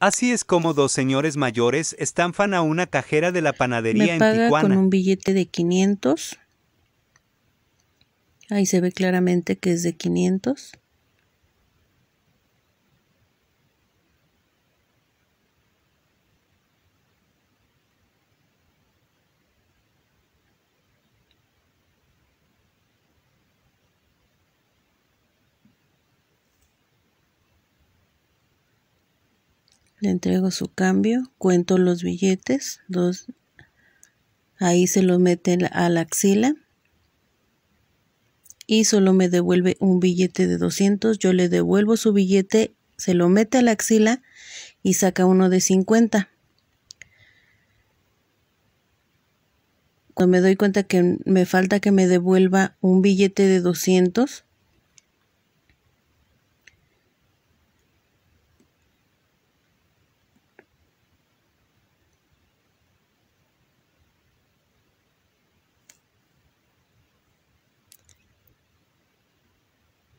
Así es como dos señores mayores estanfan a una cajera de la panadería Me paga con un billete de 500. Ahí se ve claramente que es de 500. le entrego su cambio, cuento los billetes, dos, ahí se los mete a la axila y solo me devuelve un billete de 200, yo le devuelvo su billete, se lo mete a la axila y saca uno de 50. Cuando me doy cuenta que me falta que me devuelva un billete de 200,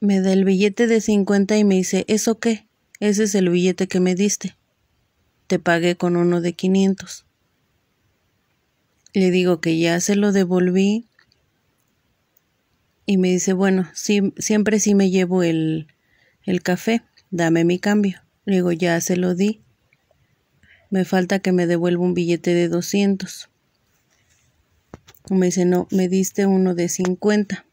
Me da el billete de 50 y me dice, ¿eso qué? Ese es el billete que me diste. Te pagué con uno de 500. Le digo que ya se lo devolví y me dice, bueno, si siempre sí me llevo el, el café, dame mi cambio. Le digo, ya se lo di. Me falta que me devuelva un billete de 200. Me dice, no, me diste uno de 50.